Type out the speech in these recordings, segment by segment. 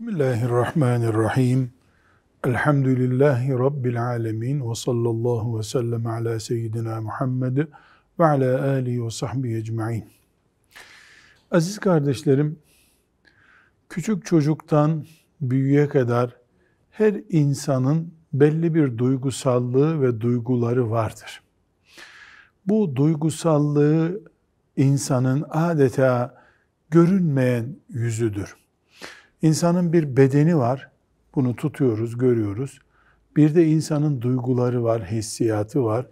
Bismillahirrahmanirrahim. Elhamdülillahi Rabbil alemin ve sallallahu ve sellem ala seyyidina Muhammed ve ala alihi ve sahbihi ecma'in. Aziz kardeşlerim, küçük çocuktan büyüye kadar her insanın belli bir duygusallığı ve duyguları vardır. Bu duygusallığı insanın adeta görünmeyen yüzüdür. İnsanın bir bedeni var. Bunu tutuyoruz, görüyoruz. Bir de insanın duyguları var, hissiyatı var.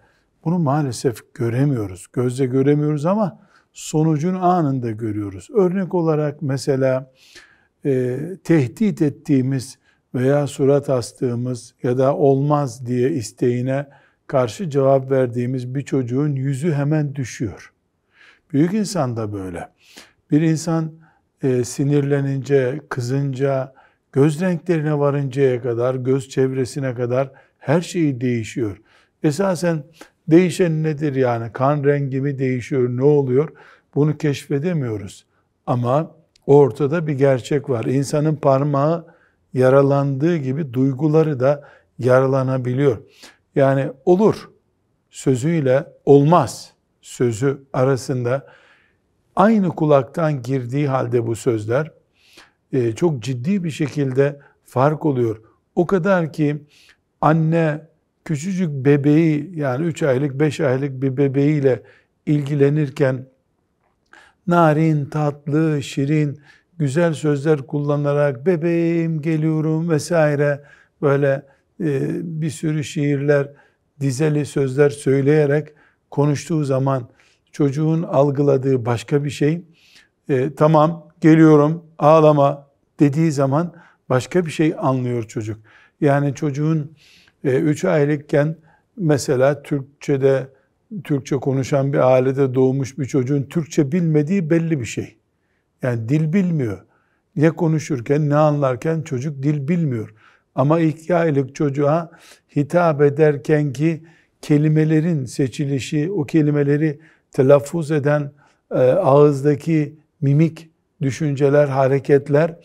Bunu maalesef göremiyoruz. Gözle göremiyoruz ama sonucun anında görüyoruz. Örnek olarak mesela e, tehdit ettiğimiz veya surat astığımız ya da olmaz diye isteğine karşı cevap verdiğimiz bir çocuğun yüzü hemen düşüyor. Büyük insan da böyle. Bir insan e, sinirlenince, kızınca, göz renklerine varıncaya kadar, göz çevresine kadar her şeyi değişiyor. Esasen değişen nedir yani? Kan rengi mi değişiyor, ne oluyor? Bunu keşfedemiyoruz. Ama ortada bir gerçek var. İnsanın parmağı yaralandığı gibi duyguları da yaralanabiliyor. Yani olur sözüyle olmaz sözü arasında aynı kulaktan girdiği halde bu sözler e, çok ciddi bir şekilde fark oluyor. O kadar ki anne küçücük bebeği yani 3 aylık 5 aylık bir bebeğiyle ilgilenirken narin, tatlı, şirin, güzel sözler kullanarak bebeğim geliyorum vesaire böyle e, bir sürü şiirler, dizeli sözler söyleyerek konuştuğu zaman çocuğun algıladığı başka bir şey. E, tamam geliyorum ağlama dediği zaman başka bir şey anlıyor çocuk. Yani çocuğun 3 e, aylıkken mesela Türkçe'de Türkçe konuşan bir ailede doğmuş bir çocuğun Türkçe bilmediği belli bir şey. Yani dil bilmiyor. Ne konuşurken ne anlarken çocuk dil bilmiyor. Ama iki aylık çocuğa hitap ederken ki kelimelerin seçilişi, o kelimeleri telaffuz eden e, ağızdaki mimik düşünceler, hareketler,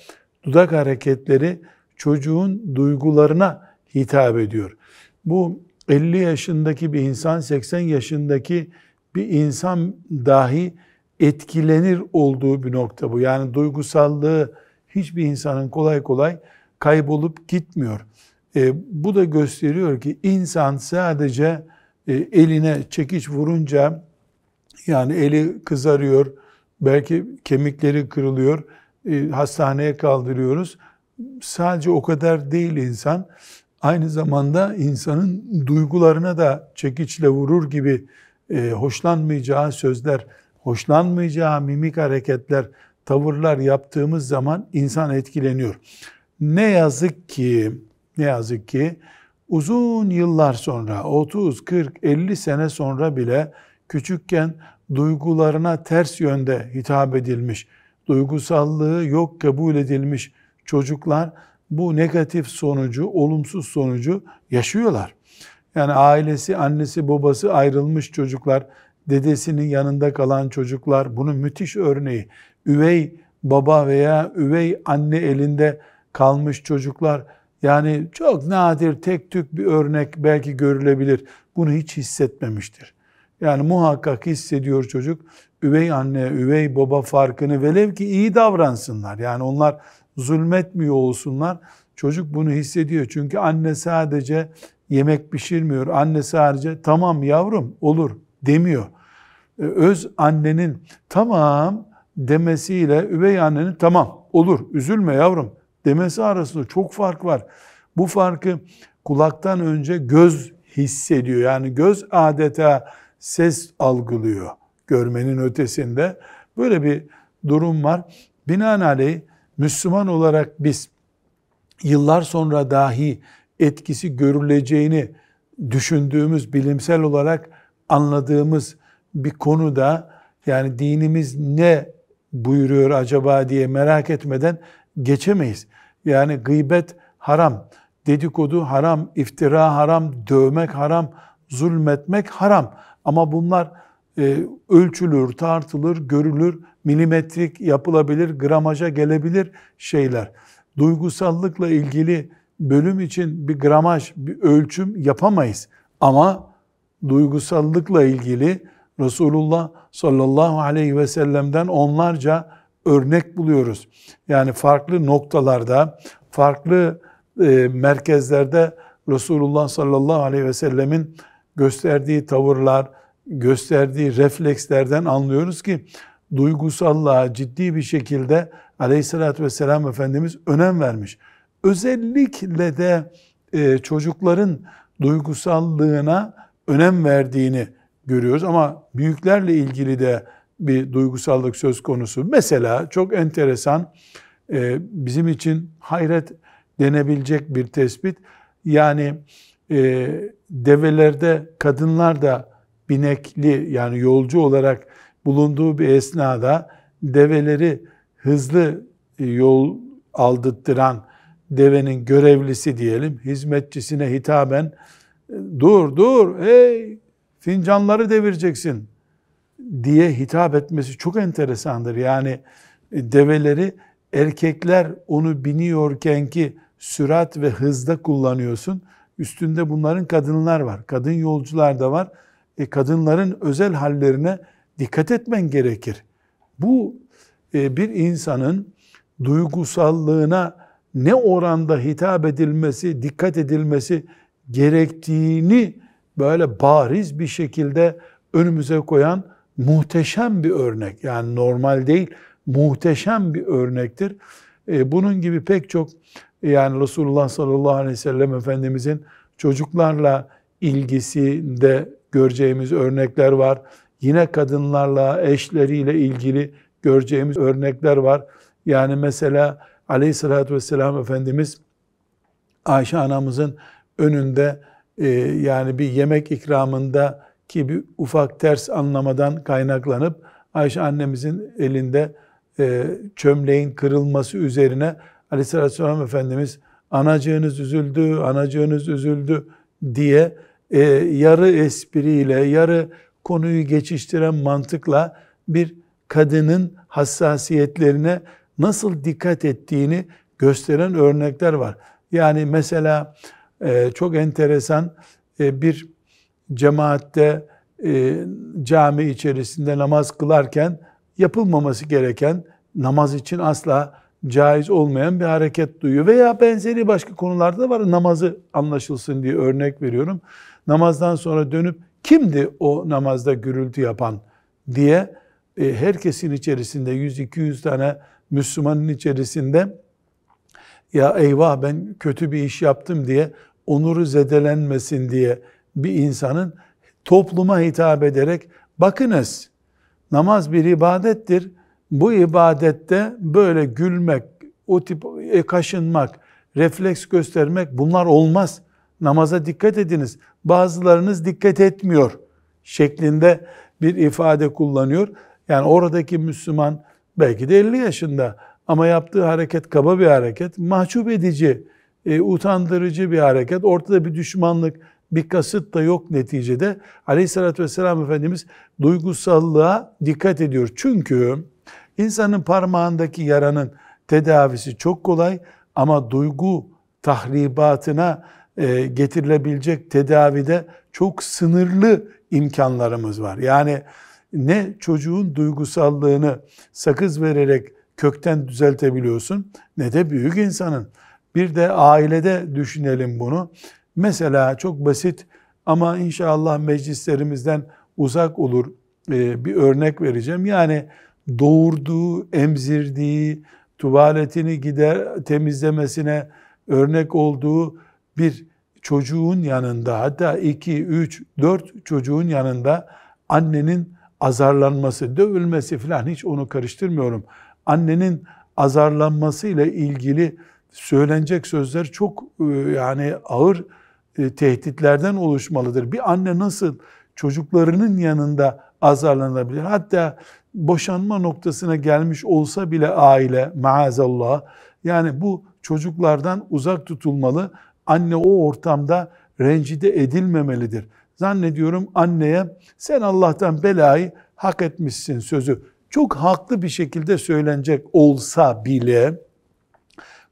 dudak hareketleri çocuğun duygularına hitap ediyor. Bu 50 yaşındaki bir insan, 80 yaşındaki bir insan dahi etkilenir olduğu bir nokta bu. Yani duygusallığı hiçbir insanın kolay kolay kaybolup gitmiyor. E, bu da gösteriyor ki insan sadece e, eline çekiç vurunca yani eli kızarıyor, belki kemikleri kırılıyor, e, hastaneye kaldırıyoruz. Sadece o kadar değil insan. Aynı zamanda insanın duygularına da çekiçle vurur gibi e, hoşlanmayacağı sözler, hoşlanmayacağı mimik hareketler, tavırlar yaptığımız zaman insan etkileniyor. Ne yazık ki, ne yazık ki uzun yıllar sonra, 30, 40, 50 sene sonra bile küçükken duygularına ters yönde hitap edilmiş, duygusallığı yok kabul edilmiş çocuklar bu negatif sonucu, olumsuz sonucu yaşıyorlar. Yani ailesi, annesi, babası ayrılmış çocuklar, dedesinin yanında kalan çocuklar bunun müthiş örneği. Üvey baba veya üvey anne elinde kalmış çocuklar yani çok nadir tek tük bir örnek belki görülebilir. Bunu hiç hissetmemiştir. Yani muhakkak hissediyor çocuk üvey anne, üvey baba farkını velev ki iyi davransınlar. Yani onlar zulmetmiyor olsunlar. Çocuk bunu hissediyor. Çünkü anne sadece yemek pişirmiyor. Anne sadece tamam yavrum olur demiyor. Ee, öz annenin tamam demesiyle üvey annenin tamam olur üzülme yavrum demesi arasında çok fark var. Bu farkı kulaktan önce göz hissediyor. Yani göz adeta ses algılıyor görmenin ötesinde. Böyle bir durum var. Binaenaleyh Müslüman olarak biz yıllar sonra dahi etkisi görüleceğini düşündüğümüz, bilimsel olarak anladığımız bir konuda yani dinimiz ne buyuruyor acaba diye merak etmeden geçemeyiz. Yani gıybet haram, dedikodu haram, iftira haram, dövmek haram, zulmetmek haram. Ama bunlar e, ölçülür, tartılır, görülür, milimetrik yapılabilir, gramaja gelebilir şeyler. Duygusallıkla ilgili bölüm için bir gramaj, bir ölçüm yapamayız. Ama duygusallıkla ilgili Resulullah sallallahu aleyhi ve sellem'den onlarca örnek buluyoruz. Yani farklı noktalarda, farklı e, merkezlerde Resulullah sallallahu aleyhi ve sellemin gösterdiği tavırlar, gösterdiği reflekslerden anlıyoruz ki duygusallığa ciddi bir şekilde aleyhissalatü vesselam Efendimiz önem vermiş. Özellikle de e, çocukların duygusallığına önem verdiğini görüyoruz ama büyüklerle ilgili de bir duygusallık söz konusu. Mesela çok enteresan e, bizim için hayret denebilecek bir tespit. Yani e, develerde kadınlar da binekli yani yolcu olarak bulunduğu bir esnada develeri hızlı e, yol aldıttıran devenin görevlisi diyelim hizmetçisine hitaben e, dur dur hey fincanları devireceksin diye hitap etmesi çok enteresandır. Yani e, develeri erkekler onu biniyorken ki sürat ve hızda kullanıyorsun. Üstünde bunların kadınlar var. Kadın yolcular da var. E, kadınların özel hallerine dikkat etmen gerekir. Bu e, bir insanın duygusallığına ne oranda hitap edilmesi, dikkat edilmesi gerektiğini böyle bariz bir şekilde önümüze koyan muhteşem bir örnek. Yani normal değil, muhteşem bir örnektir. E, bunun gibi pek çok yani Resulullah sallallahu aleyhi ve sellem Efendimizin çocuklarla ilgisinde göreceğimiz örnekler var. Yine kadınlarla, eşleriyle ilgili göreceğimiz örnekler var. Yani mesela aleyhissalatü vesselam Efendimiz Ayşe anamızın önünde e, yani bir yemek ikramında ki bir ufak ters anlamadan kaynaklanıp Ayşe annemizin elinde e, çömleğin kırılması üzerine Aleyhisselam Efendimiz anacığınız üzüldü, anacığınız üzüldü diye e, yarı espriyle, yarı konuyu geçiştiren mantıkla bir kadının hassasiyetlerine nasıl dikkat ettiğini gösteren örnekler var. Yani mesela e, çok enteresan e, bir cemaatte e, cami içerisinde namaz kılarken yapılmaması gereken namaz için asla caiz olmayan bir hareket duyuyor. Veya benzeri başka konularda da var. Namazı anlaşılsın diye örnek veriyorum. Namazdan sonra dönüp kimdi o namazda gürültü yapan diye e, herkesin içerisinde 100-200 tane Müslümanın içerisinde ya eyvah ben kötü bir iş yaptım diye onuru zedelenmesin diye bir insanın topluma hitap ederek bakınız namaz bir ibadettir bu ibadette böyle gülmek, o tip e, kaşınmak, refleks göstermek bunlar olmaz. Namaza dikkat ediniz. Bazılarınız dikkat etmiyor şeklinde bir ifade kullanıyor. Yani oradaki Müslüman belki de 50 yaşında ama yaptığı hareket kaba bir hareket, mahcup edici, e, utandırıcı bir hareket. Ortada bir düşmanlık, bir kasıt da yok neticede. Aleyhissalatü vesselam Efendimiz duygusallığa dikkat ediyor. Çünkü İnsanın parmağındaki yaranın tedavisi çok kolay ama duygu tahribatına e, getirilebilecek tedavide çok sınırlı imkanlarımız var. Yani ne çocuğun duygusallığını sakız vererek kökten düzeltebiliyorsun ne de büyük insanın. Bir de ailede düşünelim bunu. Mesela çok basit ama inşallah meclislerimizden uzak olur e, bir örnek vereceğim. Yani doğurduğu, emzirdiği, tuvaletini gider temizlemesine örnek olduğu bir çocuğun yanında hatta 2, 3, 4 çocuğun yanında annenin azarlanması, dövülmesi falan hiç onu karıştırmıyorum. Annenin azarlanması ile ilgili söylenecek sözler çok e, yani ağır e, tehditlerden oluşmalıdır. Bir anne nasıl çocuklarının yanında azarlanabilir? Hatta boşanma noktasına gelmiş olsa bile aile maazallah yani bu çocuklardan uzak tutulmalı. Anne o ortamda rencide edilmemelidir. Zannediyorum anneye sen Allah'tan belayı hak etmişsin sözü çok haklı bir şekilde söylenecek olsa bile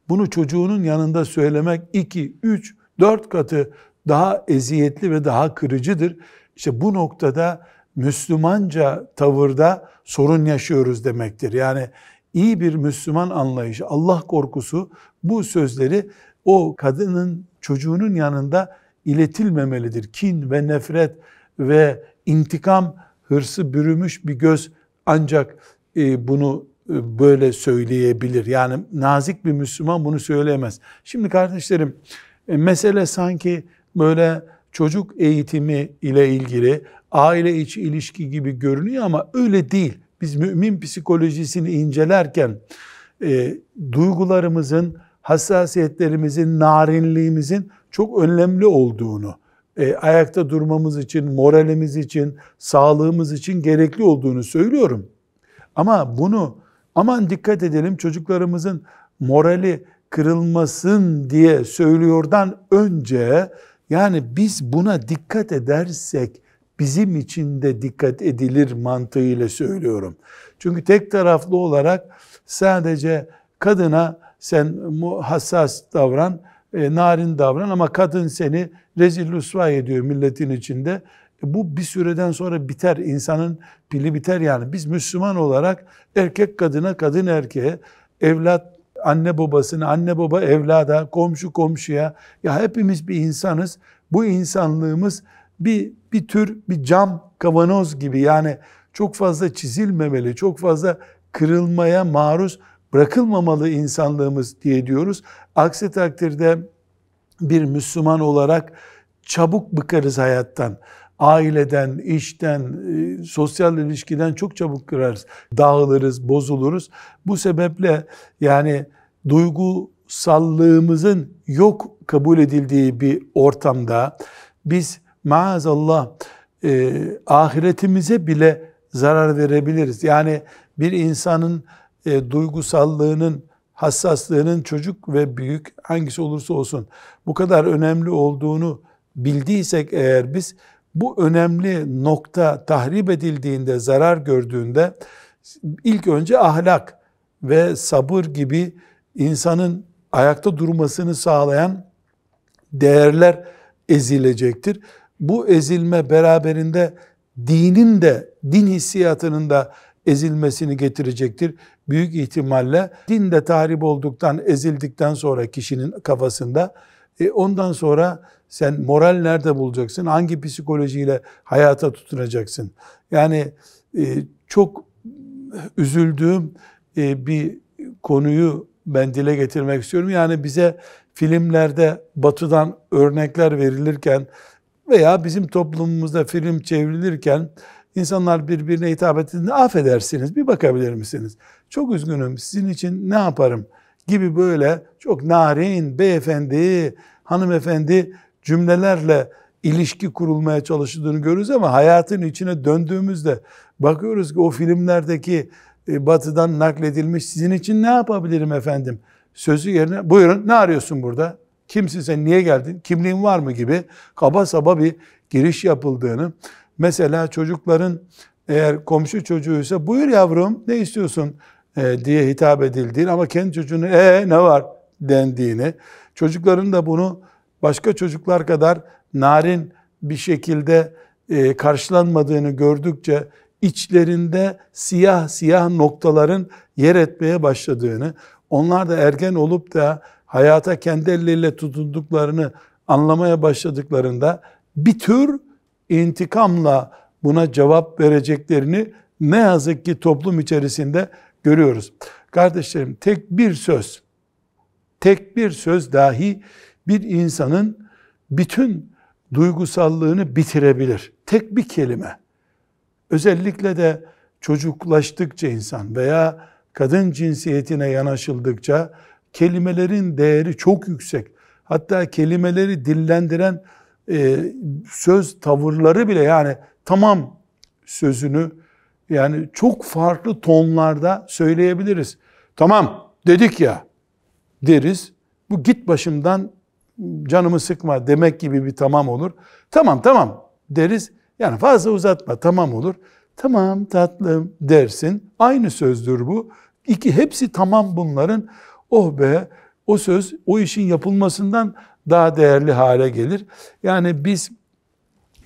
bunu çocuğunun yanında söylemek 2, 3, 4 katı daha eziyetli ve daha kırıcıdır. İşte bu noktada Müslümanca tavırda sorun yaşıyoruz demektir. Yani iyi bir Müslüman anlayışı, Allah korkusu bu sözleri o kadının çocuğunun yanında iletilmemelidir. Kin ve nefret ve intikam hırsı bürümüş bir göz ancak e, bunu e, böyle söyleyebilir. Yani nazik bir Müslüman bunu söyleyemez. Şimdi kardeşlerim e, mesele sanki böyle çocuk eğitimi ile ilgili aile içi ilişki gibi görünüyor ama öyle değil. Biz mümin psikolojisini incelerken e, duygularımızın, hassasiyetlerimizin, narinliğimizin çok önemli olduğunu, e, ayakta durmamız için, moralimiz için, sağlığımız için gerekli olduğunu söylüyorum. Ama bunu aman dikkat edelim çocuklarımızın morali kırılmasın diye söylüyordan önce yani biz buna dikkat edersek bizim için de dikkat edilir mantığıyla söylüyorum. Çünkü tek taraflı olarak sadece kadına sen hassas davran, e, narin davran ama kadın seni rezil rüsva ediyor milletin içinde. E, bu bir süreden sonra biter, insanın pili biter yani. Biz Müslüman olarak erkek kadına, kadın erkeğe, evlat anne babasına, anne baba evlada, komşu komşuya, ya hepimiz bir insanız. Bu insanlığımız bir bir tür bir cam kavanoz gibi yani çok fazla çizilmemeli, çok fazla kırılmaya maruz bırakılmamalı insanlığımız diye diyoruz. Aksi takdirde bir Müslüman olarak çabuk bıkarız hayattan. Aileden, işten, e, sosyal ilişkiden çok çabuk kırarız. Dağılırız, bozuluruz. Bu sebeple yani duygu sallığımızın yok kabul edildiği bir ortamda biz maazallah e, ahiretimize bile zarar verebiliriz. Yani bir insanın e, duygusallığının, hassaslığının çocuk ve büyük hangisi olursa olsun bu kadar önemli olduğunu bildiysek eğer biz bu önemli nokta tahrip edildiğinde, zarar gördüğünde ilk önce ahlak ve sabır gibi insanın ayakta durmasını sağlayan değerler ezilecektir bu ezilme beraberinde dinin de, din hissiyatının da ezilmesini getirecektir. Büyük ihtimalle din de tahrip olduktan, ezildikten sonra kişinin kafasında e ondan sonra sen moral nerede bulacaksın? Hangi psikolojiyle hayata tutunacaksın? Yani e, çok üzüldüğüm e, bir konuyu ben dile getirmek istiyorum. Yani bize filmlerde batıdan örnekler verilirken veya bizim toplumumuzda film çevrilirken insanlar birbirine hitap ettiğinde affedersiniz bir bakabilir misiniz? Çok üzgünüm sizin için ne yaparım gibi böyle çok narin beyefendi, hanımefendi cümlelerle ilişki kurulmaya çalışıldığını görürüz ama hayatın içine döndüğümüzde bakıyoruz ki o filmlerdeki e, batıdan nakledilmiş sizin için ne yapabilirim efendim sözü yerine buyurun ne arıyorsun burada Kimsin sen, niye geldin, kimliğin var mı gibi kaba saba bir giriş yapıldığını, mesela çocukların eğer komşu çocuğuysa buyur yavrum ne istiyorsun e, diye hitap edildiğini ama kendi çocuğunu e ne var dendiğini, çocukların da bunu başka çocuklar kadar narin bir şekilde e, karşılanmadığını gördükçe içlerinde siyah siyah noktaların yer etmeye başladığını, onlar da ergen olup da hayata kendi elleriyle tutunduklarını anlamaya başladıklarında bir tür intikamla buna cevap vereceklerini ne yazık ki toplum içerisinde görüyoruz. Kardeşlerim tek bir söz, tek bir söz dahi bir insanın bütün duygusallığını bitirebilir. Tek bir kelime. Özellikle de çocuklaştıkça insan veya kadın cinsiyetine yanaşıldıkça kelimelerin değeri çok yüksek. Hatta kelimeleri dillendiren e, söz tavırları bile yani tamam sözünü yani çok farklı tonlarda söyleyebiliriz. Tamam dedik ya deriz. Bu git başımdan canımı sıkma demek gibi bir tamam olur. Tamam tamam deriz. Yani fazla uzatma tamam olur. Tamam tatlım dersin. Aynı sözdür bu. İki hepsi tamam bunların oh be o söz o işin yapılmasından daha değerli hale gelir. Yani biz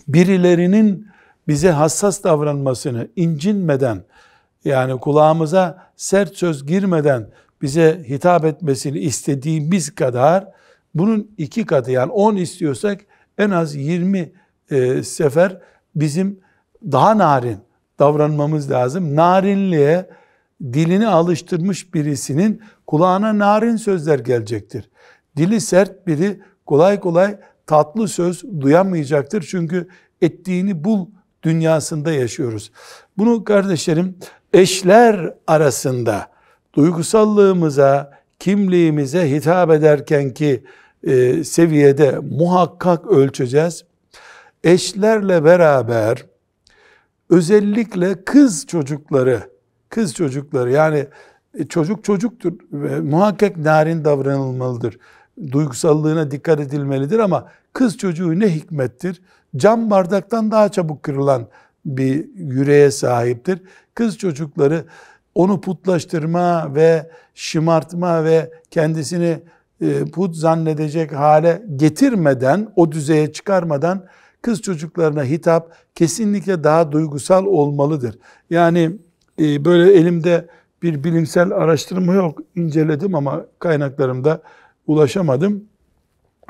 birilerinin bize hassas davranmasını incinmeden yani kulağımıza sert söz girmeden bize hitap etmesini istediğimiz kadar bunun iki katı yani on istiyorsak en az yirmi e, sefer bizim daha narin davranmamız lazım. Narinliğe dilini alıştırmış birisinin kulağına narin sözler gelecektir. Dili sert biri kolay kolay tatlı söz duyamayacaktır. Çünkü ettiğini bul dünyasında yaşıyoruz. Bunu kardeşlerim eşler arasında duygusallığımıza, kimliğimize hitap ederken ki e, seviyede muhakkak ölçeceğiz. Eşlerle beraber özellikle kız çocukları kız çocukları yani e, çocuk çocuktur ve muhakkak narin davranılmalıdır. Duygusallığına dikkat edilmelidir ama kız çocuğu ne hikmettir? Cam bardaktan daha çabuk kırılan bir yüreğe sahiptir. Kız çocukları onu putlaştırma ve şımartma ve kendisini e, put zannedecek hale getirmeden, o düzeye çıkarmadan kız çocuklarına hitap kesinlikle daha duygusal olmalıdır. Yani ee, böyle elimde bir bilimsel araştırma yok. İnceledim ama kaynaklarımda ulaşamadım.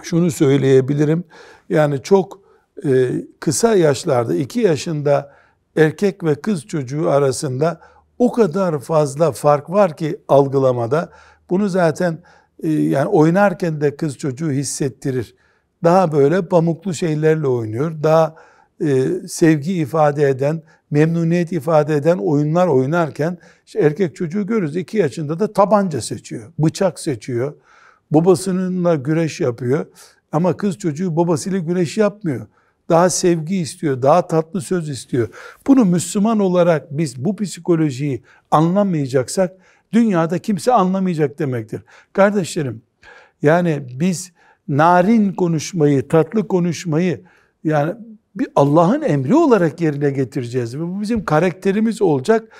Şunu söyleyebilirim. Yani çok e, kısa yaşlarda 2 yaşında erkek ve kız çocuğu arasında o kadar fazla fark var ki algılamada. Bunu zaten e, yani oynarken de kız çocuğu hissettirir. Daha böyle pamuklu şeylerle oynuyor. Daha e, sevgi ifade eden memnuniyet ifade eden oyunlar oynarken işte erkek çocuğu görürüz. iki yaşında da tabanca seçiyor, bıçak seçiyor. Babasınınla güreş yapıyor. Ama kız çocuğu babasıyla güreş yapmıyor. Daha sevgi istiyor, daha tatlı söz istiyor. Bunu Müslüman olarak biz bu psikolojiyi anlamayacaksak dünyada kimse anlamayacak demektir. Kardeşlerim yani biz narin konuşmayı, tatlı konuşmayı yani bir Allah'ın emri olarak yerine getireceğiz. bu bizim karakterimiz olacak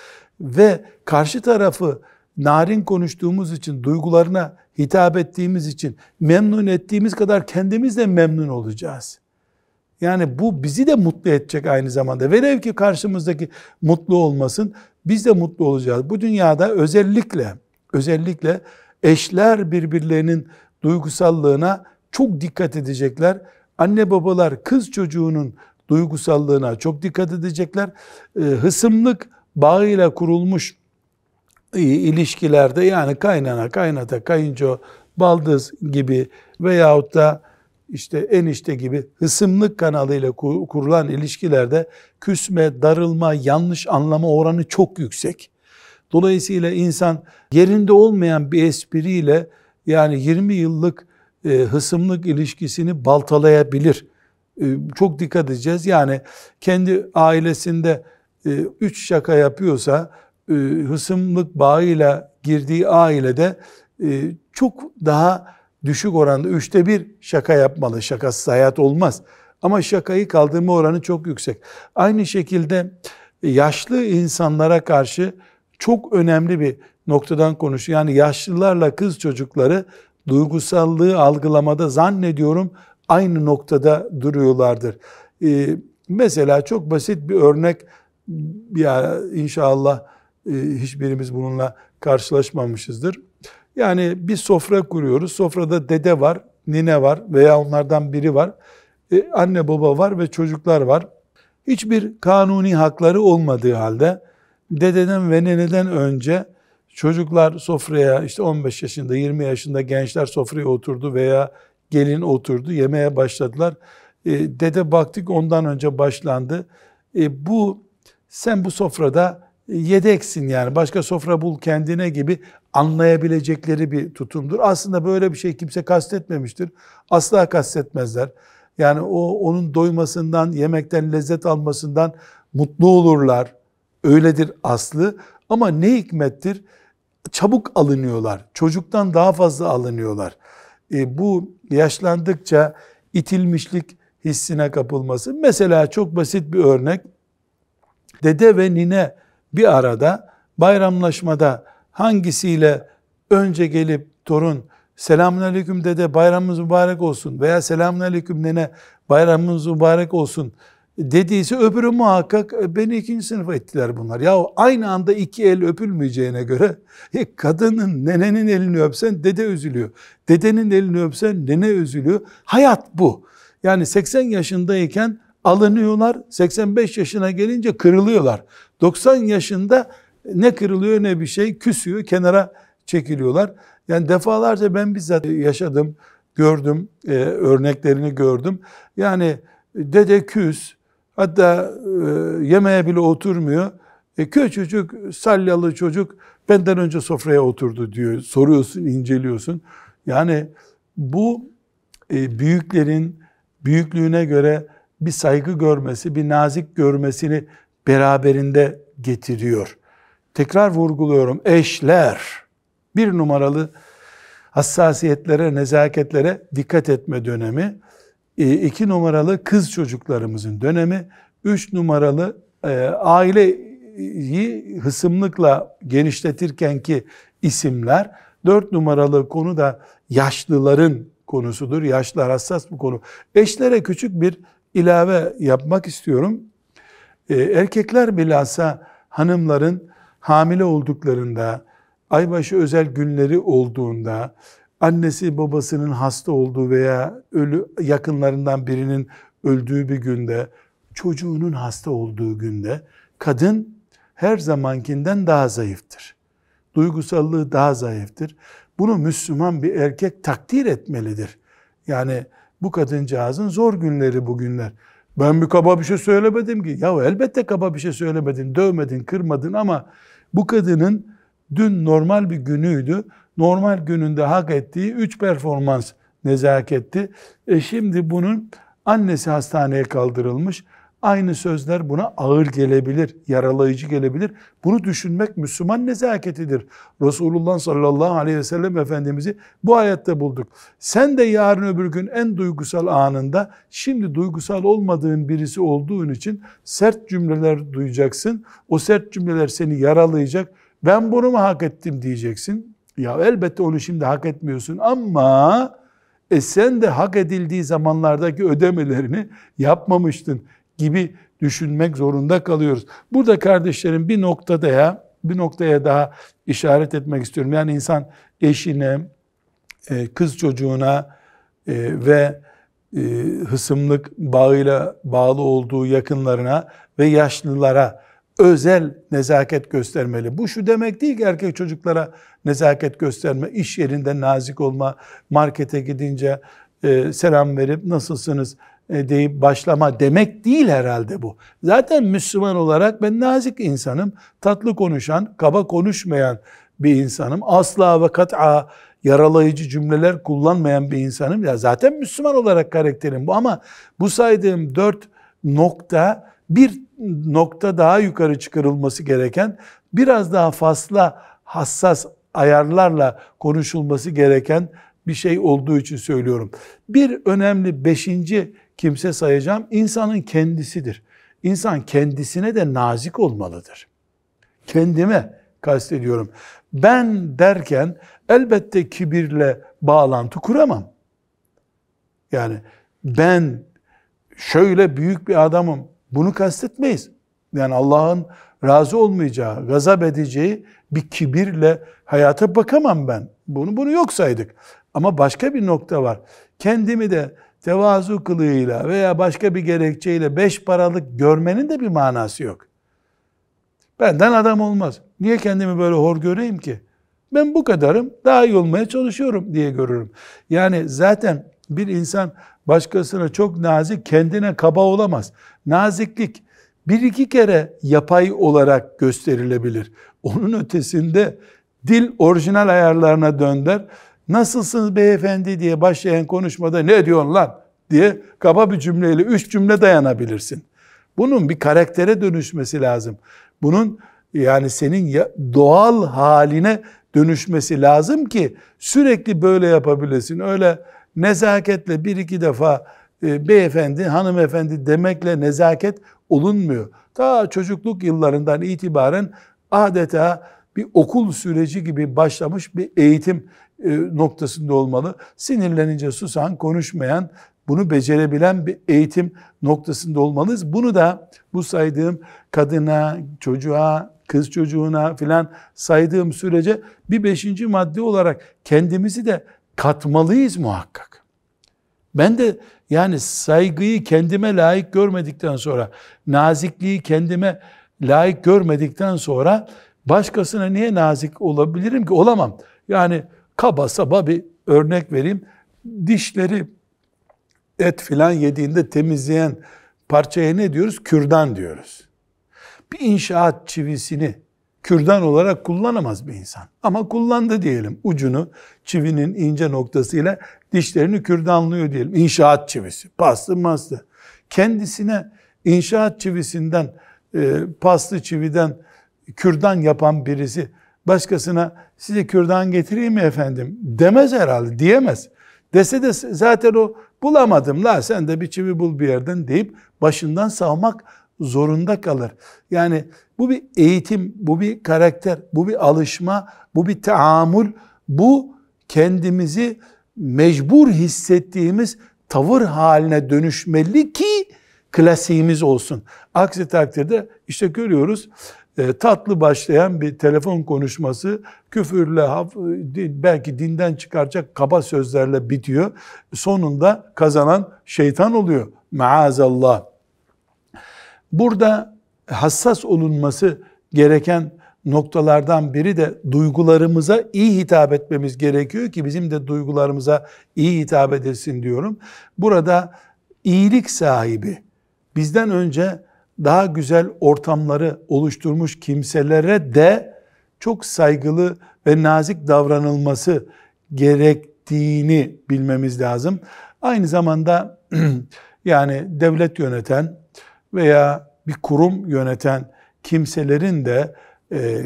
ve karşı tarafı narin konuştuğumuz için, duygularına hitap ettiğimiz için memnun ettiğimiz kadar kendimiz de memnun olacağız. Yani bu bizi de mutlu edecek aynı zamanda. Velev ki karşımızdaki mutlu olmasın, biz de mutlu olacağız. Bu dünyada özellikle özellikle eşler birbirlerinin duygusallığına çok dikkat edecekler anne babalar kız çocuğunun duygusallığına çok dikkat edecekler. E, hısımlık bağıyla kurulmuş e, ilişkilerde yani kaynana, kaynata, kayınço, baldız gibi veyahut da işte enişte gibi hısımlık kanalıyla kurulan ilişkilerde küsme, darılma, yanlış anlama oranı çok yüksek. Dolayısıyla insan yerinde olmayan bir espriyle yani 20 yıllık e, hısımlık ilişkisini baltalayabilir. E, çok dikkat edeceğiz. Yani kendi ailesinde e, üç şaka yapıyorsa e, hısımlık bağıyla girdiği ailede e, çok daha düşük oranda üçte bir şaka yapmalı. Şakasız hayat olmaz. Ama şakayı kaldırma oranı çok yüksek. Aynı şekilde yaşlı insanlara karşı çok önemli bir noktadan konuşuyor. Yani yaşlılarla kız çocukları duygusallığı algılamada zannediyorum aynı noktada duruyorlardır. Ee, mesela çok basit bir örnek ya inşallah e, hiçbirimiz bununla karşılaşmamışızdır. Yani bir sofra kuruyoruz. Sofrada dede var, nine var veya onlardan biri var. E, anne baba var ve çocuklar var. Hiçbir kanuni hakları olmadığı halde dededen ve neneden önce Çocuklar sofraya işte 15 yaşında 20 yaşında gençler sofraya oturdu veya gelin oturdu yemeye başladılar. E, dede baktık ondan önce başlandı. E, bu sen bu sofrada e, yedeksin yani başka sofra bul kendine gibi anlayabilecekleri bir tutumdur. Aslında böyle bir şey kimse kastetmemiştir. Asla kastetmezler. Yani o onun doymasından, yemekten lezzet almasından mutlu olurlar. Öyledir aslı. Ama ne hikmettir? çabuk alınıyorlar. Çocuktan daha fazla alınıyorlar. E, bu yaşlandıkça itilmişlik hissine kapılması. Mesela çok basit bir örnek. Dede ve nine bir arada bayramlaşmada hangisiyle önce gelip torun selamun aleyküm dede bayramımız mübarek olsun veya selamun aleyküm nene bayramımız mübarek olsun dediyse öbürü muhakkak e, beni ikinci sınıfa ettiler bunlar. Ya aynı anda iki el öpülmeyeceğine göre e, kadının nenenin elini öpsen dede üzülüyor. Dedenin elini öpsen nene üzülüyor. Hayat bu. Yani 80 yaşındayken alınıyorlar. 85 yaşına gelince kırılıyorlar. 90 yaşında ne kırılıyor ne bir şey küsüyor kenara çekiliyorlar. Yani defalarca ben bizzat yaşadım, gördüm, e, örneklerini gördüm. Yani dede küs, Hatta e, yemeğe bile oturmuyor. E, küçücük salyalı çocuk benden önce sofraya oturdu diyor. Soruyorsun, inceliyorsun. Yani bu e, büyüklerin büyüklüğüne göre bir saygı görmesi, bir nazik görmesini beraberinde getiriyor. Tekrar vurguluyorum eşler bir numaralı hassasiyetlere, nezaketlere dikkat etme dönemi. 2 ee, numaralı kız çocuklarımızın dönemi, 3 numaralı e, aileyi hısımlıkla genişletirken ki isimler, 4 numaralı konu da yaşlıların konusudur. Yaşlılar hassas bu konu. Eşlere küçük bir ilave yapmak istiyorum. Ee, erkekler bilhassa hanımların hamile olduklarında, aybaşı özel günleri olduğunda, annesi babasının hasta olduğu veya ölü yakınlarından birinin öldüğü bir günde, çocuğunun hasta olduğu günde kadın her zamankinden daha zayıftır. Duygusallığı daha zayıftır. Bunu Müslüman bir erkek takdir etmelidir. Yani bu kadıncağızın zor günleri bugünler. Ben bir kaba bir şey söylemedim ki. Ya elbette kaba bir şey söylemedin, dövmedin, kırmadın ama bu kadının dün normal bir günüydü normal gününde hak ettiği 3 performans nezaketti. E şimdi bunun annesi hastaneye kaldırılmış. Aynı sözler buna ağır gelebilir, yaralayıcı gelebilir. Bunu düşünmek Müslüman nezaketidir. Resulullah sallallahu aleyhi ve sellem Efendimiz'i bu ayette bulduk. Sen de yarın öbür gün en duygusal anında şimdi duygusal olmadığın birisi olduğun için sert cümleler duyacaksın. O sert cümleler seni yaralayacak. Ben bunu mu hak ettim diyeceksin. Ya elbette onu şimdi hak etmiyorsun ama e sen de hak edildiği zamanlardaki ödemelerini yapmamıştın gibi düşünmek zorunda kalıyoruz. Burada kardeşlerim bir noktada ya bir noktaya daha işaret etmek istiyorum. Yani insan eşine, e, kız çocuğuna e, ve e, hısımlık bağıyla bağlı olduğu yakınlarına ve yaşlılara özel nezaket göstermeli. Bu şu demek değil ki erkek çocuklara nezaket gösterme, iş yerinde nazik olma, markete gidince e, selam verip nasılsınız e, deyip başlama demek değil herhalde bu. Zaten Müslüman olarak ben nazik insanım, tatlı konuşan, kaba konuşmayan bir insanım. Asla ve kat'a yaralayıcı cümleler kullanmayan bir insanım. Ya zaten Müslüman olarak karakterim bu ama bu saydığım dört nokta bir nokta daha yukarı çıkarılması gereken, biraz daha fazla hassas ayarlarla konuşulması gereken bir şey olduğu için söylüyorum. Bir önemli beşinci kimse sayacağım insanın kendisidir. İnsan kendisine de nazik olmalıdır. Kendime kastediyorum. Ben derken elbette kibirle bağlantı kuramam. Yani ben şöyle büyük bir adamım, bunu kastetmeyiz. Yani Allah'ın razı olmayacağı, gazap edeceği bir kibirle hayata bakamam ben. Bunu bunu yok saydık. Ama başka bir nokta var. Kendimi de tevazu kılığıyla veya başka bir gerekçeyle beş paralık görmenin de bir manası yok. Benden adam olmaz. Niye kendimi böyle hor göreyim ki? Ben bu kadarım, daha iyi olmaya çalışıyorum diye görürüm. Yani zaten bir insan başkasına çok nazik, kendine kaba olamaz. Naziklik bir iki kere yapay olarak gösterilebilir. Onun ötesinde dil orijinal ayarlarına dönder. Nasılsınız beyefendi diye başlayan konuşmada ne diyorsun lan diye kaba bir cümleyle üç cümle dayanabilirsin. Bunun bir karaktere dönüşmesi lazım. Bunun yani senin doğal haline dönüşmesi lazım ki sürekli böyle yapabilirsin. Öyle nezaketle bir iki defa e, beyefendi, hanımefendi demekle nezaket olunmuyor. Ta çocukluk yıllarından itibaren adeta bir okul süreci gibi başlamış bir eğitim e, noktasında olmalı. Sinirlenince susan, konuşmayan, bunu becerebilen bir eğitim noktasında olmalıyız. Bunu da bu saydığım kadına, çocuğa, kız çocuğuna filan saydığım sürece bir beşinci madde olarak kendimizi de katmalıyız muhakkak. Ben de yani saygıyı kendime layık görmedikten sonra, nazikliği kendime layık görmedikten sonra başkasına niye nazik olabilirim ki? Olamam. Yani kaba saba bir örnek vereyim. Dişleri et filan yediğinde temizleyen parçaya ne diyoruz? Kürdan diyoruz. Bir inşaat çivisini kürdan olarak kullanamaz bir insan. Ama kullandı diyelim ucunu çivinin ince noktasıyla dişlerini kürdanlıyor diyelim. İnşaat çivisi, paslı maslı. Kendisine inşaat çivisinden, e, paslı çividen kürdan yapan birisi başkasına size kürdan getireyim mi efendim demez herhalde diyemez. Dese de zaten o bulamadım la sen de bir çivi bul bir yerden deyip başından savmak zorunda kalır. Yani bu bir eğitim, bu bir karakter, bu bir alışma, bu bir taamül, bu kendimizi mecbur hissettiğimiz tavır haline dönüşmeli ki klasiğimiz olsun. Aksi takdirde işte görüyoruz e, tatlı başlayan bir telefon konuşması küfürle e, belki dinden çıkaracak kaba sözlerle bitiyor. Sonunda kazanan şeytan oluyor. Maazallah. Burada hassas olunması gereken noktalardan biri de duygularımıza iyi hitap etmemiz gerekiyor ki bizim de duygularımıza iyi hitap edilsin diyorum. Burada iyilik sahibi bizden önce daha güzel ortamları oluşturmuş kimselere de çok saygılı ve nazik davranılması gerektiğini bilmemiz lazım. Aynı zamanda yani devlet yöneten, veya bir kurum yöneten kimselerin de e,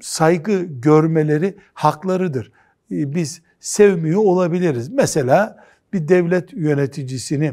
saygı görmeleri haklarıdır. E, biz sevmiyor olabiliriz. Mesela bir devlet yöneticisini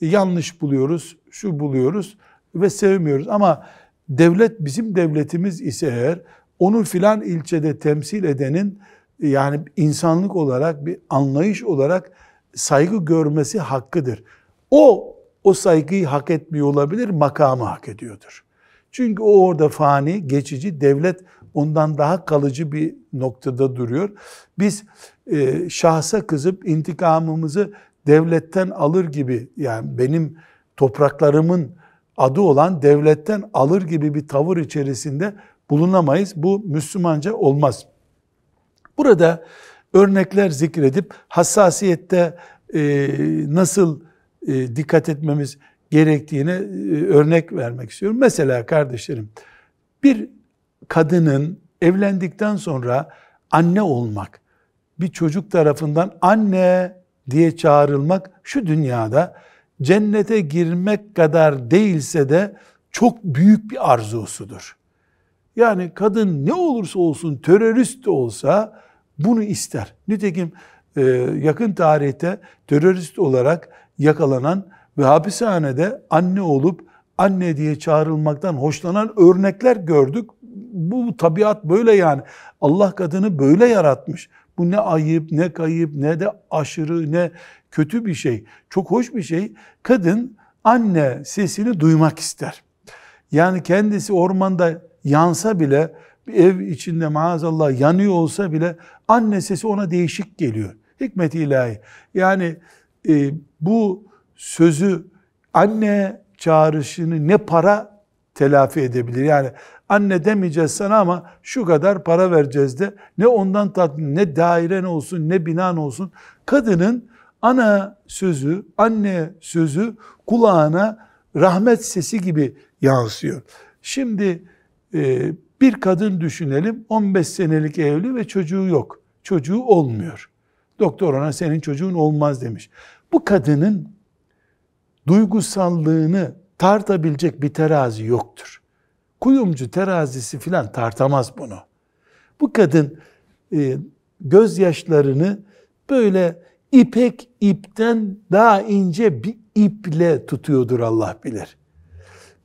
e, yanlış buluyoruz, şu buluyoruz ve sevmiyoruz. Ama devlet bizim devletimiz ise eğer onu filan ilçede temsil edenin e, yani insanlık olarak bir anlayış olarak saygı görmesi hakkıdır. O o saygıyı hak etmiyor olabilir, makamı hak ediyordur. Çünkü o orada fani, geçici, devlet ondan daha kalıcı bir noktada duruyor. Biz e, şahsa kızıp intikamımızı devletten alır gibi, yani benim topraklarımın adı olan devletten alır gibi bir tavır içerisinde bulunamayız. Bu Müslümanca olmaz. Burada örnekler zikredip hassasiyette e, nasıl e, dikkat etmemiz gerektiğine e, örnek vermek istiyorum. Mesela kardeşlerim bir kadının evlendikten sonra anne olmak, bir çocuk tarafından anne diye çağrılmak şu dünyada cennete girmek kadar değilse de çok büyük bir arzusudur. Yani kadın ne olursa olsun terörist de olsa bunu ister. Nitekim e, yakın tarihte terörist olarak yakalanan ve hapishanede anne olup anne diye çağrılmaktan hoşlanan örnekler gördük. Bu tabiat böyle yani. Allah kadını böyle yaratmış. Bu ne ayıp, ne kayıp, ne de aşırı, ne kötü bir şey. Çok hoş bir şey. Kadın anne sesini duymak ister. Yani kendisi ormanda yansa bile, bir ev içinde maazallah yanıyor olsa bile anne sesi ona değişik geliyor. Hikmet ilahi. Yani e, bu sözü anne çağrışını ne para telafi edebilir? Yani anne demeyeceğiz sana ama şu kadar para vereceğiz de ne ondan tatmin ne dairen olsun ne binan olsun. Kadının ana sözü, anne sözü kulağına rahmet sesi gibi yansıyor. Şimdi e, bir kadın düşünelim 15 senelik evli ve çocuğu yok. Çocuğu olmuyor. Doktor ona senin çocuğun olmaz demiş. Bu kadının duygusallığını tartabilecek bir terazi yoktur. Kuyumcu terazisi filan tartamaz bunu. Bu kadın e, gözyaşlarını böyle ipek ipten daha ince bir iple tutuyordur Allah bilir.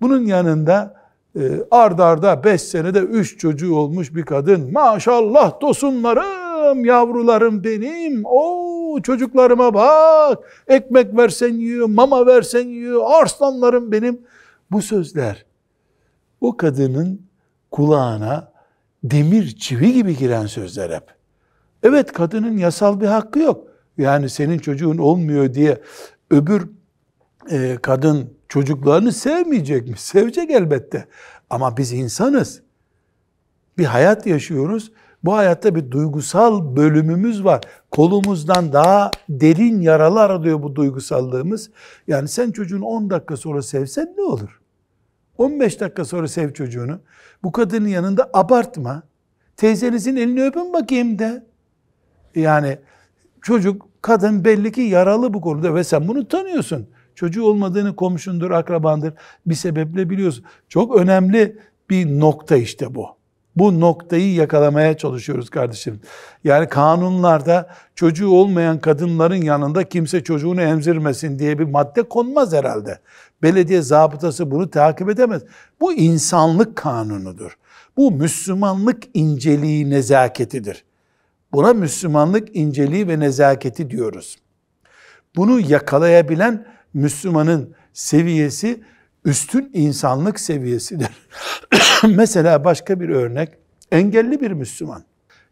Bunun yanında e, ard arda 5 senede üç çocuğu olmuş bir kadın maşallah dosunları canım yavrularım benim. O çocuklarıma bak. Ekmek versen yiyor, mama versen yiyor. Arslanlarım benim. Bu sözler o kadının kulağına demir çivi gibi giren sözler hep. Evet kadının yasal bir hakkı yok. Yani senin çocuğun olmuyor diye öbür e, kadın çocuklarını sevmeyecek mi? Sevecek elbette. Ama biz insanız. Bir hayat yaşıyoruz bu hayatta bir duygusal bölümümüz var. Kolumuzdan daha derin yaralar alıyor bu duygusallığımız. Yani sen çocuğunu 10 dakika sonra sevsen ne olur? 15 dakika sonra sev çocuğunu. Bu kadının yanında abartma. Teyzenizin elini öpün bakayım de. Yani çocuk, kadın belli ki yaralı bu konuda ve sen bunu tanıyorsun. Çocuğu olmadığını komşundur, akrabandır bir sebeple biliyorsun. Çok önemli bir nokta işte bu. Bu noktayı yakalamaya çalışıyoruz kardeşim. Yani kanunlarda çocuğu olmayan kadınların yanında kimse çocuğunu emzirmesin diye bir madde konmaz herhalde. Belediye zabıtası bunu takip edemez. Bu insanlık kanunudur. Bu Müslümanlık inceliği, nezaketidir. Buna Müslümanlık inceliği ve nezaketi diyoruz. Bunu yakalayabilen Müslümanın seviyesi üstün insanlık seviyesidir. Mesela başka bir örnek, engelli bir Müslüman.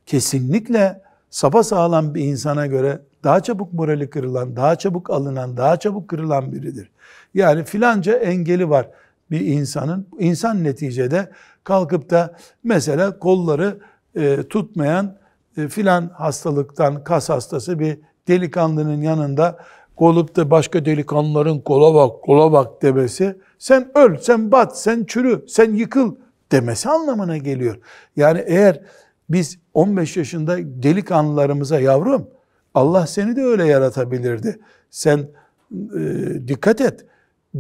Kesinlikle sapa sağlam bir insana göre daha çabuk morali kırılan, daha çabuk alınan, daha çabuk kırılan biridir. Yani filanca engeli var bir insanın. İnsan neticede kalkıp da mesela kolları e, tutmayan e, filan hastalıktan kas hastası bir delikanlının yanında olup da başka delikanlıların kola bak kola bak demesi sen öl, sen bat, sen çürü, sen yıkıl demesi anlamına geliyor. Yani eğer biz 15 yaşında delikanlılarımıza yavrum Allah seni de öyle yaratabilirdi. Sen e, dikkat et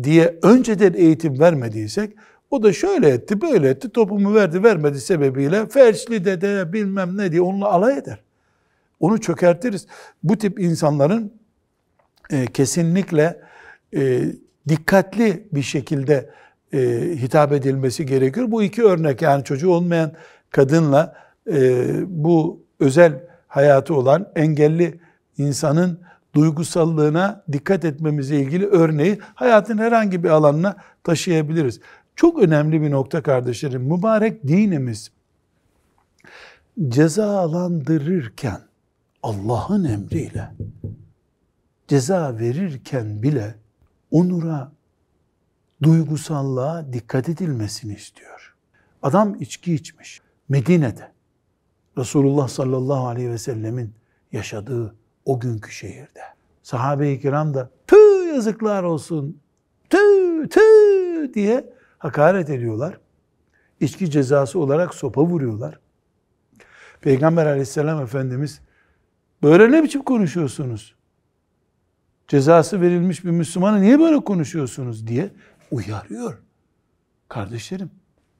diye önceden eğitim vermediysek o da şöyle etti, böyle etti, topumu verdi, vermedi sebebiyle felçli dede bilmem ne diye onunla alay eder. Onu çökertiriz. Bu tip insanların e, kesinlikle e, dikkatli bir şekilde e, hitap edilmesi gerekiyor. Bu iki örnek yani çocuğu olmayan kadınla bu özel hayatı olan engelli insanın duygusallığına dikkat etmemize ilgili örneği hayatın herhangi bir alanına taşıyabiliriz. Çok önemli bir nokta kardeşlerim. Mübarek dinimiz cezalandırırken Allah'ın emriyle ceza verirken bile onura, duygusallığa dikkat edilmesini istiyor. Adam içki içmiş. Medine'de Resulullah sallallahu aleyhi ve sellemin yaşadığı o günkü şehirde. Sahabe-i kiram da tüh yazıklar olsun, tü tü" diye hakaret ediyorlar. İçki cezası olarak sopa vuruyorlar. Peygamber aleyhisselam efendimiz böyle ne biçim konuşuyorsunuz? cezası verilmiş bir Müslümana niye böyle konuşuyorsunuz diye uyarıyor. Kardeşlerim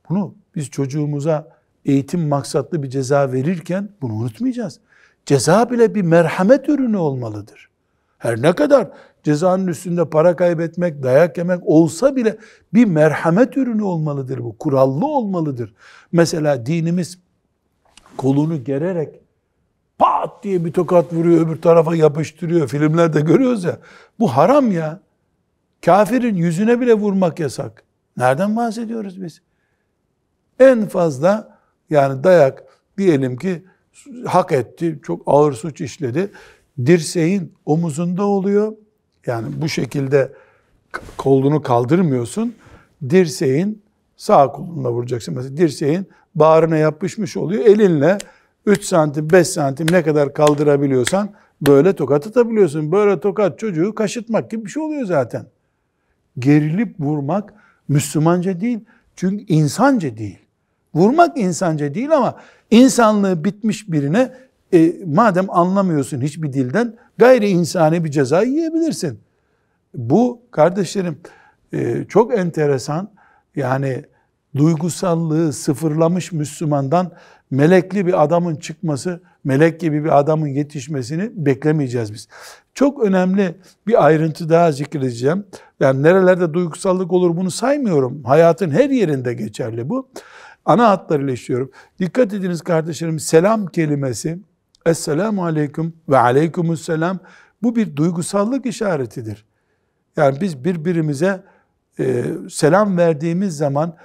bunu biz çocuğumuza eğitim maksatlı bir ceza verirken bunu unutmayacağız. Ceza bile bir merhamet ürünü olmalıdır. Her ne kadar cezanın üstünde para kaybetmek, dayak yemek olsa bile bir merhamet ürünü olmalıdır bu. Kurallı olmalıdır. Mesela dinimiz kolunu gererek pat diye bir tokat vuruyor, öbür tarafa yapıştırıyor. Filmlerde görüyoruz ya. Bu haram ya. Kafirin yüzüne bile vurmak yasak. Nereden bahsediyoruz biz? En fazla yani dayak diyelim ki hak etti, çok ağır suç işledi. Dirseğin omuzunda oluyor. Yani bu şekilde kolunu kaldırmıyorsun. Dirseğin sağ kolunla vuracaksın. Mesela dirseğin bağrına yapışmış oluyor. Elinle 3 santim 5 santim ne kadar kaldırabiliyorsan böyle tokat atabiliyorsun. Böyle tokat çocuğu kaşıtmak gibi bir şey oluyor zaten. Gerilip vurmak Müslümanca değil. Çünkü insanca değil. Vurmak insanca değil ama insanlığı bitmiş birine e, madem anlamıyorsun hiçbir dilden gayri insani bir ceza yiyebilirsin. Bu kardeşlerim e, çok enteresan yani duygusallığı sıfırlamış Müslümandan melekli bir adamın çıkması, melek gibi bir adamın yetişmesini beklemeyeceğiz biz. Çok önemli bir ayrıntı daha zikredeceğim. Yani nerelerde duygusallık olur bunu saymıyorum. Hayatın her yerinde geçerli bu. Ana hatlarıyla işliyorum. Dikkat ediniz kardeşlerim selam kelimesi Esselamu Aleyküm ve Aleykümüsselam bu bir duygusallık işaretidir. Yani biz birbirimize e, selam verdiğimiz zaman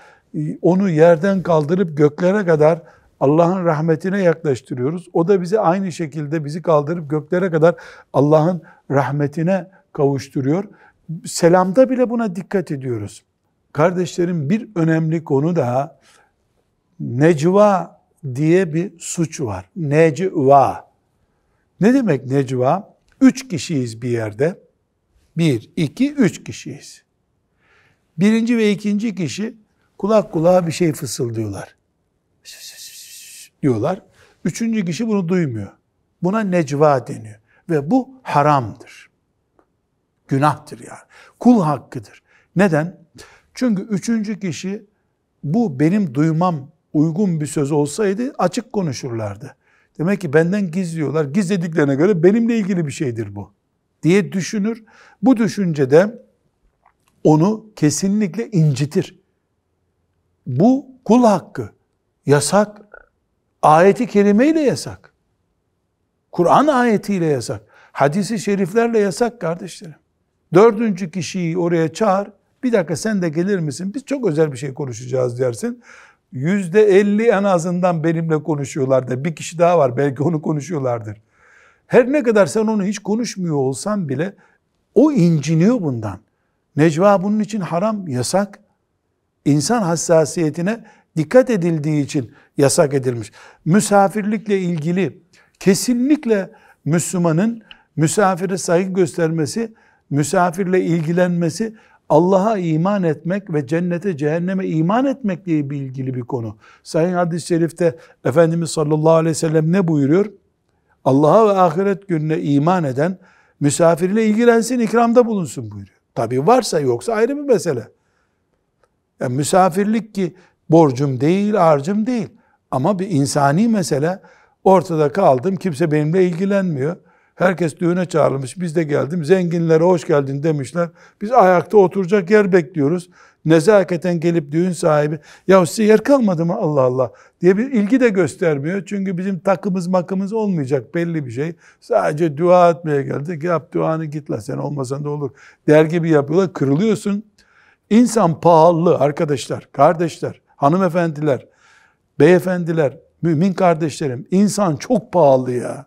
onu yerden kaldırıp göklere kadar Allah'ın rahmetine yaklaştırıyoruz. O da bizi aynı şekilde bizi kaldırıp göklere kadar Allah'ın rahmetine kavuşturuyor. Selamda bile buna dikkat ediyoruz. Kardeşlerim bir önemli konu daha necva diye bir suç var. Necva. Ne demek necva? Üç kişiyiz bir yerde. Bir, iki, üç kişiyiz. Birinci ve ikinci kişi kulak kulağa bir şey fısıldıyorlar. diyorlar. Üçüncü kişi bunu duymuyor. Buna necva deniyor. Ve bu haramdır. Günahtır yani. Kul hakkıdır. Neden? Çünkü üçüncü kişi bu benim duymam uygun bir söz olsaydı açık konuşurlardı. Demek ki benden gizliyorlar. Gizlediklerine göre benimle ilgili bir şeydir bu diye düşünür. Bu düşünce de onu kesinlikle incitir. Bu kul hakkı. Yasak. Ayeti kerimeyle yasak. Kur'an ayetiyle yasak. Hadisi şeriflerle yasak kardeşlerim. Dördüncü kişiyi oraya çağır. Bir dakika sen de gelir misin? Biz çok özel bir şey konuşacağız dersin. Yüzde elli en azından benimle konuşuyorlar da bir kişi daha var belki onu konuşuyorlardır. Her ne kadar sen onu hiç konuşmuyor olsan bile o inciniyor bundan. Necva bunun için haram, yasak insan hassasiyetine dikkat edildiği için yasak edilmiş. Misafirlikle ilgili kesinlikle Müslümanın misafire saygı göstermesi, misafirle ilgilenmesi Allah'a iman etmek ve cennete cehenneme iman etmek etmekle ilgili bir konu. Sayın hadis-i şerifte Efendimiz sallallahu aleyhi ve sellem ne buyuruyor? Allah'a ve ahiret gününe iman eden misafirle ilgilensin, ikramda bulunsun buyuruyor. Tabi varsa yoksa ayrı bir mesele. Yani misafirlik ki borcum değil, harcım değil. Ama bir insani mesele ortada kaldım, kimse benimle ilgilenmiyor. Herkes düğüne çağrılmış, biz de geldim. Zenginlere hoş geldin demişler. Biz ayakta oturacak yer bekliyoruz. Nezaketen gelip düğün sahibi, ya size yer kalmadı mı Allah Allah diye bir ilgi de göstermiyor. Çünkü bizim takımız makımız olmayacak belli bir şey. Sadece dua etmeye geldik. Yap duanı git la sen olmasan da olur der gibi yapıyorlar. Kırılıyorsun. İnsan pahalı arkadaşlar, kardeşler, hanımefendiler, beyefendiler, mümin kardeşlerim. İnsan çok pahalı ya.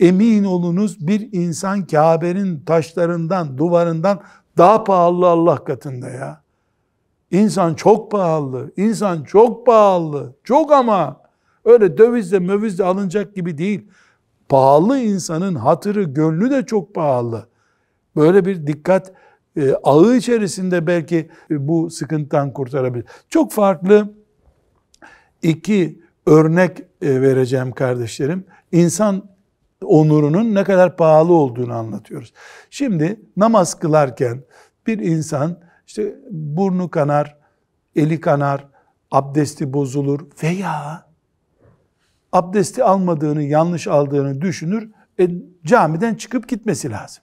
Emin olunuz bir insan Kabe'nin taşlarından, duvarından daha pahalı Allah katında ya. İnsan çok pahalı, insan çok pahalı, çok ama öyle dövizle mövizle alınacak gibi değil. Pahalı insanın hatırı, gönlü de çok pahalı. Böyle bir dikkat ee, ağı içerisinde belki e, bu sıkıntıdan kurtarabilir. Çok farklı iki örnek e, vereceğim kardeşlerim. İnsan onurunun ne kadar pahalı olduğunu anlatıyoruz. Şimdi namaz kılarken bir insan işte burnu kanar, eli kanar, abdesti bozulur veya abdesti almadığını, yanlış aldığını düşünür, e, camiden çıkıp gitmesi lazım.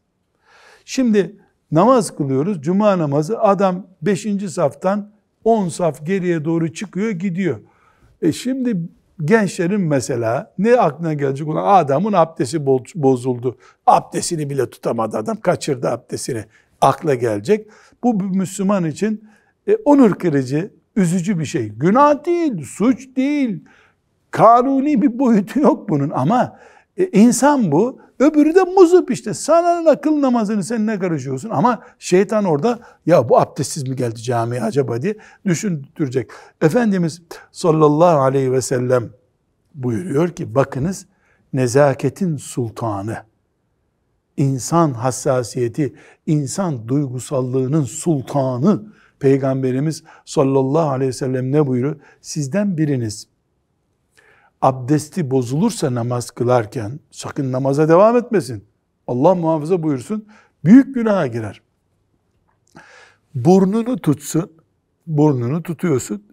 Şimdi Namaz kılıyoruz. Cuma namazı adam 5. saftan 10 saf geriye doğru çıkıyor gidiyor. E şimdi gençlerin mesela ne aklına gelecek olan adamın abdesti bozuldu. Abdestini bile tutamadı adam. Kaçırdı abdestini. Akla gelecek. Bu Müslüman için e, onur kırıcı, üzücü bir şey. Günah değil, suç değil. Kanuni bir boyutu yok bunun ama e, insan bu. Öbürü de muzup işte. Sana akıl namazını sen ne karışıyorsun? Ama şeytan orada ya bu abdestsiz mi geldi camiye acaba diye düşündürecek. Efendimiz sallallahu aleyhi ve sellem buyuruyor ki bakınız nezaketin sultanı insan hassasiyeti, insan duygusallığının sultanı Peygamberimiz sallallahu aleyhi ve sellem ne buyuruyor? Sizden biriniz abdesti bozulursa namaz kılarken sakın namaza devam etmesin. Allah muhafaza buyursun. Büyük günaha girer. Burnunu tutsun. Burnunu tutuyorsun.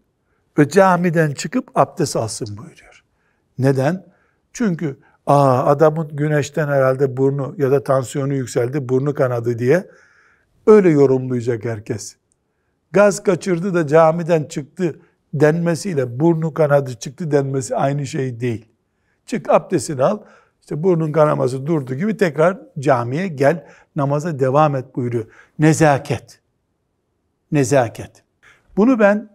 Ve camiden çıkıp abdest alsın buyuruyor. Neden? Çünkü Aa, adamın güneşten herhalde burnu ya da tansiyonu yükseldi, burnu kanadı diye öyle yorumlayacak herkes. Gaz kaçırdı da camiden çıktı denmesiyle burnu kanadı çıktı denmesi aynı şey değil. Çık abdestini al, işte burnun kanaması durdu gibi tekrar camiye gel, namaza devam et buyuruyor. Nezaket. Nezaket. Bunu ben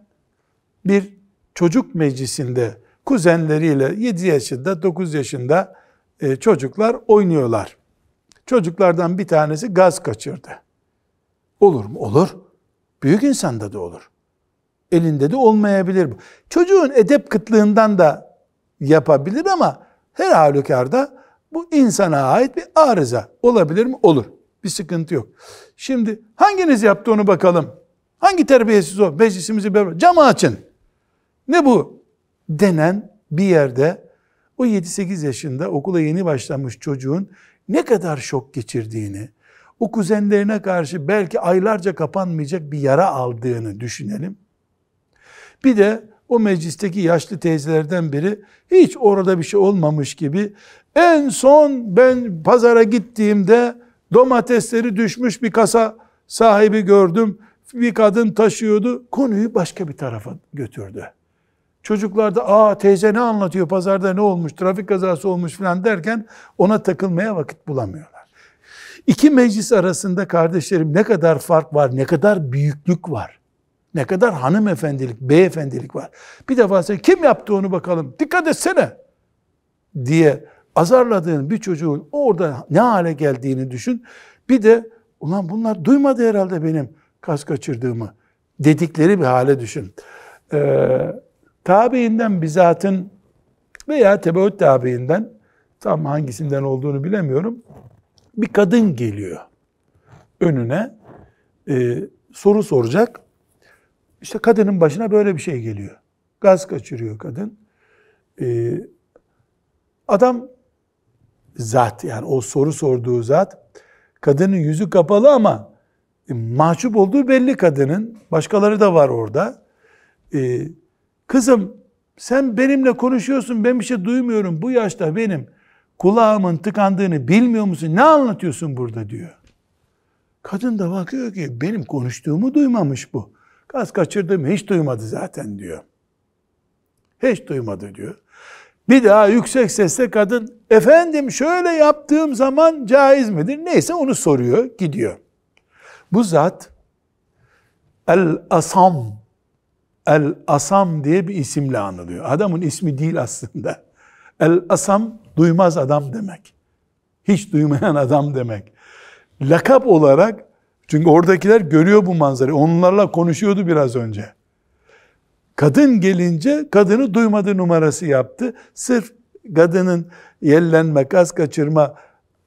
bir çocuk meclisinde kuzenleriyle 7 yaşında, 9 yaşında e, çocuklar oynuyorlar. Çocuklardan bir tanesi gaz kaçırdı. Olur mu? Olur. Büyük insanda da olur elinde de olmayabilir bu. Çocuğun edep kıtlığından da yapabilir ama her halükarda bu insana ait bir arıza olabilir mi? Olur. Bir sıkıntı yok. Şimdi hanginiz yaptı onu bakalım. Hangi terbiyesiz o? Meclisimizi berbat. Camı açın. Ne bu? Denen bir yerde o 7-8 yaşında okula yeni başlamış çocuğun ne kadar şok geçirdiğini, o kuzenlerine karşı belki aylarca kapanmayacak bir yara aldığını düşünelim. Bir de o meclisteki yaşlı teyzelerden biri hiç orada bir şey olmamış gibi en son ben pazara gittiğimde domatesleri düşmüş bir kasa sahibi gördüm. Bir kadın taşıyordu. Konuyu başka bir tarafa götürdü. Çocuklar da aa teyze ne anlatıyor pazarda ne olmuş trafik kazası olmuş falan derken ona takılmaya vakit bulamıyorlar. İki meclis arasında kardeşlerim ne kadar fark var ne kadar büyüklük var. Ne kadar hanımefendilik, beyefendilik var. Bir defa sen kim yaptı onu bakalım dikkat etsene diye azarladığın bir çocuğun orada ne hale geldiğini düşün. Bir de ulan bunlar duymadı herhalde benim kas kaçırdığımı dedikleri bir hale düşün. Ee, tabiinden bizatın veya tebeut tabiinden tam hangisinden olduğunu bilemiyorum. Bir kadın geliyor önüne e, soru soracak. İşte kadının başına böyle bir şey geliyor. Gaz kaçırıyor kadın. Ee, adam zat yani o soru sorduğu zat kadının yüzü kapalı ama e, mahcup olduğu belli kadının. Başkaları da var orada. Ee, kızım sen benimle konuşuyorsun ben bir şey duymuyorum bu yaşta benim kulağımın tıkandığını bilmiyor musun? Ne anlatıyorsun burada diyor. Kadın da bakıyor ki benim konuştuğumu duymamış bu. Gaz kaçırdım hiç duymadı zaten diyor. Hiç duymadı diyor. Bir daha yüksek sesle kadın efendim şöyle yaptığım zaman caiz midir? Neyse onu soruyor gidiyor. Bu zat El Asam El Asam diye bir isimle anılıyor. Adamın ismi değil aslında. El Asam duymaz adam demek. Hiç duymayan adam demek. Lakap olarak çünkü oradakiler görüyor bu manzarayı. Onlarla konuşuyordu biraz önce. Kadın gelince kadını duymadı numarası yaptı. Sırf kadının yellenme, kas kaçırma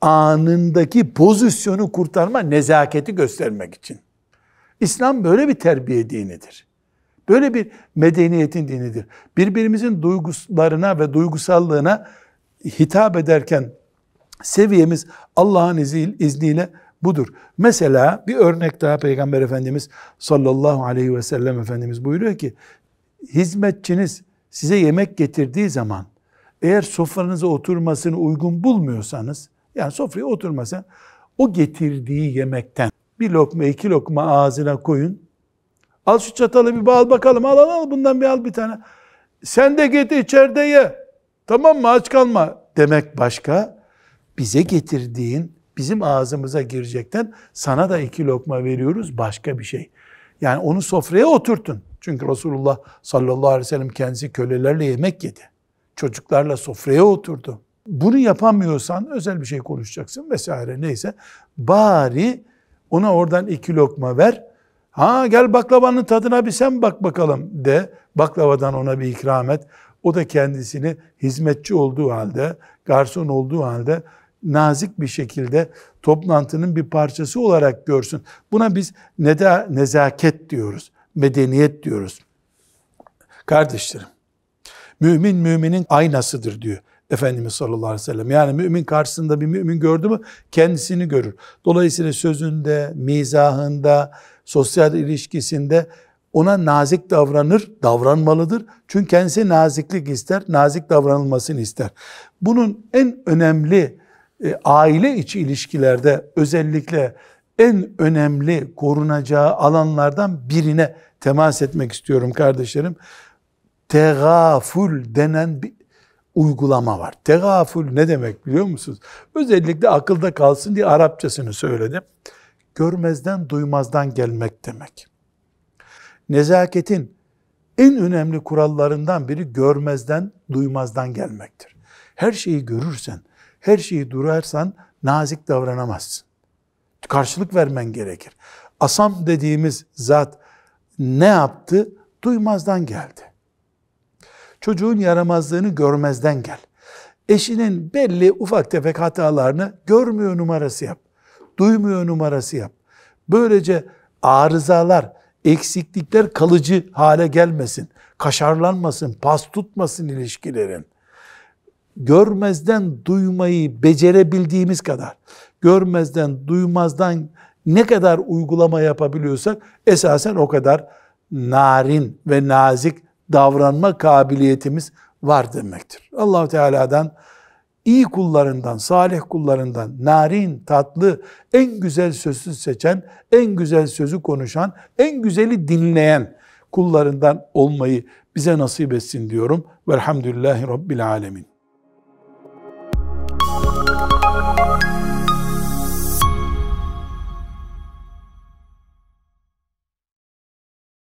anındaki pozisyonu kurtarma, nezaketi göstermek için. İslam böyle bir terbiye dinidir. Böyle bir medeniyetin dinidir. Birbirimizin duygularına ve duygusallığına hitap ederken seviyemiz Allah'ın izniyle budur. Mesela bir örnek daha Peygamber Efendimiz sallallahu aleyhi ve sellem Efendimiz buyuruyor ki hizmetçiniz size yemek getirdiği zaman eğer sofranıza oturmasını uygun bulmuyorsanız yani sofraya oturmasa o getirdiği yemekten bir lokma iki lokma ağzına koyun. Al şu çatalı bir bağıl bakalım al al al bundan bir al bir tane. Sen de git içeride ye. Tamam mı aç kalma demek başka. Bize getirdiğin bizim ağzımıza girecekten sana da iki lokma veriyoruz başka bir şey. Yani onu sofraya oturtun. Çünkü Resulullah sallallahu aleyhi ve sellem kendisi kölelerle yemek yedi. Çocuklarla sofraya oturdu. Bunu yapamıyorsan özel bir şey konuşacaksın vesaire neyse. Bari ona oradan iki lokma ver. Ha gel baklavanın tadına bir sen bak bakalım de. Baklavadan ona bir ikram et. O da kendisini hizmetçi olduğu halde, garson olduğu halde nazik bir şekilde toplantının bir parçası olarak görsün. Buna biz ne nezaket diyoruz, medeniyet diyoruz. Kardeşlerim, mümin müminin aynasıdır diyor Efendimiz sallallahu aleyhi ve sellem. Yani mümin karşısında bir mümin gördü mü kendisini görür. Dolayısıyla sözünde, mizahında, sosyal ilişkisinde ona nazik davranır, davranmalıdır. Çünkü kendisi naziklik ister, nazik davranılmasını ister. Bunun en önemli e, aile içi ilişkilerde özellikle en önemli korunacağı alanlardan birine temas etmek istiyorum kardeşlerim. Tegafül denen bir uygulama var. Tegafül ne demek biliyor musunuz? Özellikle akılda kalsın diye Arapçasını söyledim. Görmezden duymazdan gelmek demek. Nezaketin en önemli kurallarından biri görmezden duymazdan gelmektir. Her şeyi görürsen, her şeyi durarsan nazik davranamazsın. Karşılık vermen gerekir. Asam dediğimiz zat ne yaptı? Duymazdan geldi. Çocuğun yaramazlığını görmezden gel. Eşinin belli ufak tefek hatalarını görmüyor numarası yap. Duymuyor numarası yap. Böylece arızalar, eksiklikler kalıcı hale gelmesin. Kaşarlanmasın, pas tutmasın ilişkilerin görmezden duymayı becerebildiğimiz kadar, görmezden duymazdan ne kadar uygulama yapabiliyorsak esasen o kadar narin ve nazik davranma kabiliyetimiz var demektir. Allahu Teala'dan iyi kullarından, salih kullarından narin, tatlı, en güzel sözü seçen, en güzel sözü konuşan, en güzeli dinleyen kullarından olmayı bize nasip etsin diyorum. Velhamdülillahi Rabbil Alemin.